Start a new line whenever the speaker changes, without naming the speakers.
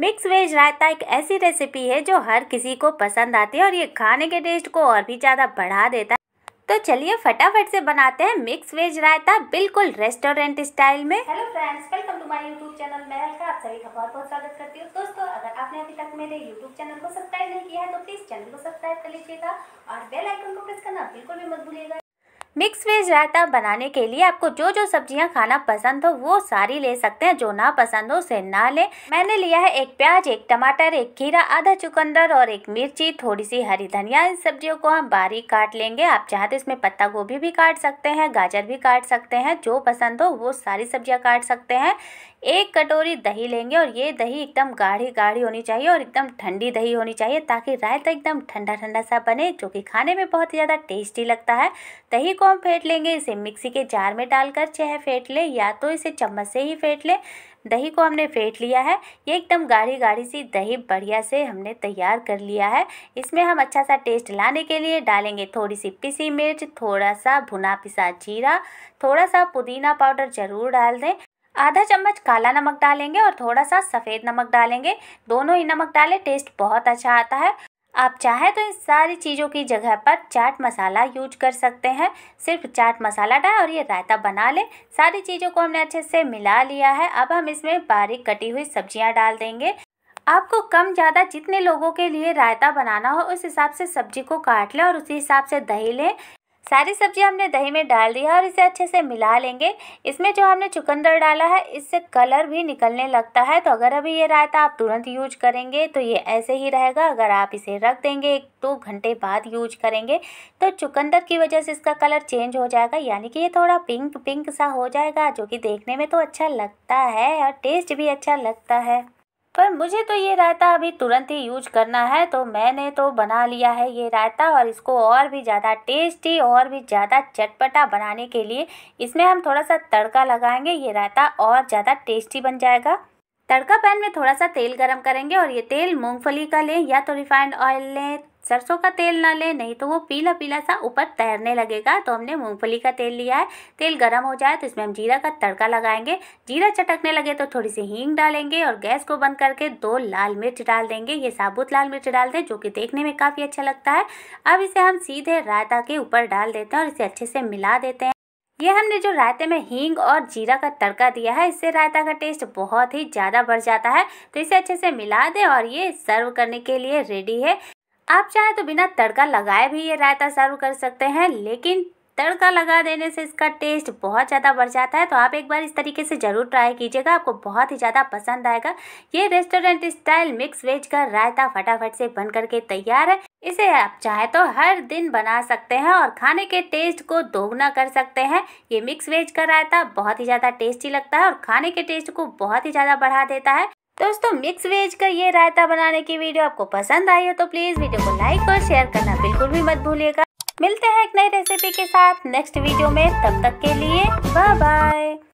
mix veg रायता एक ऐसी recipe है जो हर किसी को पसंद आती है और ये खाने के टेस्ट को और भी ज़्यादा बढ़ा देता है तो चलिए फटाफट से बनाते हैं मिक्स वेज रायता बिल्कुल रेस्टोरेंट स्टाइल में hello friends welcome to my YouTube channel मैं हल्का आप सभी का बहुत बहुत स्वागत करती हूँ दोस्तों अगर आपने अभी तक मेरे यूट्यूब चैनल को सब्सक्राइब नहीं किया है तो प्लीज़ चैनल को सब्सक्राइब कर लीजिएगा और बेलाइकन को प्रेस करना बिल्कुल भी मत भूलिएगा मिक्स वेज रायता बनाने के लिए आपको जो जो सब्जियां खाना पसंद हो वो सारी ले सकते हैं जो ना पसंद हो उसे ना ले मैंने लिया है एक प्याज एक टमाटर एक खीरा आधा चुकंदर और एक मिर्ची थोड़ी सी हरी धनिया इन सब्जियों को हम बारीक काट लेंगे आप चाहे तो इसमें पत्ता गोभी भी काट सकते हैं गाजर भी काट सकते हैं जो पसंद हो वो सारी सब्जियाँ काट सकते हैं एक कटोरी दही लेंगे और ये दही एकदम गाढ़ी गाढ़ी होनी चाहिए और एकदम ठंडी दही होनी चाहिए ताकि रायता एकदम ठंडा ठंडा सा बने जो कि खाने में बहुत ही ज़्यादा टेस्टी लगता है दही को हम फेंट लेंगे इसे मिक्सी के जार में डालकर चाहे फेंट लें या तो इसे चम्मच से ही फेंट लें दही को हमने फेंट लिया है ये एकदम गाढ़ी गाढ़ी सी दही बढ़िया से हमने तैयार कर लिया है इसमें हम अच्छा सा टेस्ट लाने के लिए डालेंगे थोड़ी सी पिसी मिर्च थोड़ा सा भुना पिसा जीरा थोड़ा सा पुदीना पाउडर ज़रूर डाल दें आधा चम्मच काला नमक डालेंगे और थोड़ा सा सफ़ेद नमक डालेंगे दोनों ही नमक डालें टेस्ट बहुत अच्छा आता है आप चाहें तो इन सारी चीज़ों की जगह पर चाट मसाला यूज कर सकते हैं सिर्फ चाट मसाला डाल और ये रायता बना लें सारी चीज़ों को हमने अच्छे से मिला लिया है अब हम इसमें बारीक कटी हुई सब्जियां डाल देंगे आपको कम ज़्यादा जितने लोगों के लिए रायता बनाना हो उस हिसाब से सब्जी को काट लें और उसी हिसाब से दही लें सारी सब्जी हमने दही में डाल दी है और इसे अच्छे से मिला लेंगे इसमें जो हमने चुकंदर डाला है इससे कलर भी निकलने लगता है तो अगर अभी ये रायता आप तुरंत यूज करेंगे तो ये ऐसे ही रहेगा अगर आप इसे रख देंगे एक दो तो घंटे बाद यूज करेंगे तो चुकंदर की वजह से इसका कलर चेंज हो जाएगा यानी कि ये थोड़ा पिंक पिंक सा हो जाएगा जो कि देखने में तो अच्छा लगता है और टेस्ट भी अच्छा लगता है पर मुझे तो ये रायता अभी तुरंत ही यूज करना है तो मैंने तो बना लिया है ये रायता और इसको और भी ज़्यादा टेस्टी और भी ज़्यादा चटपटा बनाने के लिए इसमें हम थोड़ा सा तड़का लगाएंगे ये रायता और ज़्यादा टेस्टी बन जाएगा तड़का पैन में थोड़ा सा तेल गरम करेंगे और ये तेल मूंगफली का लें या तो रिफाइंड ऑयल लें सरसों का तेल ना लें नहीं तो वो पीला पीला सा ऊपर तैरने लगेगा तो हमने मूंगफली का तेल लिया है तेल गर्म हो जाए तो इसमें हम जीरा का तड़का लगाएंगे जीरा चटकने लगे तो थोड़ी सी हींग डालेंगे और गैस को बंद करके दो लाल मिर्च डाल देंगे ये साबुत लाल मिर्च डाल दें जो कि देखने में काफ़ी अच्छा लगता है अब इसे हम सीधे रायता के ऊपर डाल देते हैं और इसे अच्छे से मिला देते हैं ये हमने जो रायते में हींग और जीरा का तड़का दिया है इससे रायता का टेस्ट बहुत ही ज़्यादा बढ़ जाता है तो इसे अच्छे से मिला दें और ये सर्व करने के लिए रेडी है आप चाहे तो बिना तड़का लगाए भी ये रायता सर्व कर सकते हैं लेकिन तड़का लगा देने से इसका टेस्ट बहुत ज़्यादा बढ़ जाता है तो आप एक बार इस तरीके से ज़रूर ट्राई कीजिएगा आपको बहुत ही ज़्यादा पसंद आएगा ये रेस्टोरेंट स्टाइल मिक्स वेज का रायता फटाफट से बन करके तैयार है इसे आप चाहे तो हर दिन बना सकते हैं और खाने के टेस्ट को दोगुना कर सकते हैं ये मिक्स वेज का रायता बहुत ही ज़्यादा टेस्टी लगता है और खाने के टेस्ट को बहुत ही ज़्यादा बढ़ा देता है दोस्तों मिक्स वेज का ये रायता बनाने की वीडियो आपको पसंद आई हो तो प्लीज़ वीडियो को लाइक और शेयर करना बिल्कुल भी मत भूलिएगा मिलते हैं एक नई रेसिपी के साथ नेक्स्ट वीडियो में तब तक के लिए बाय बाय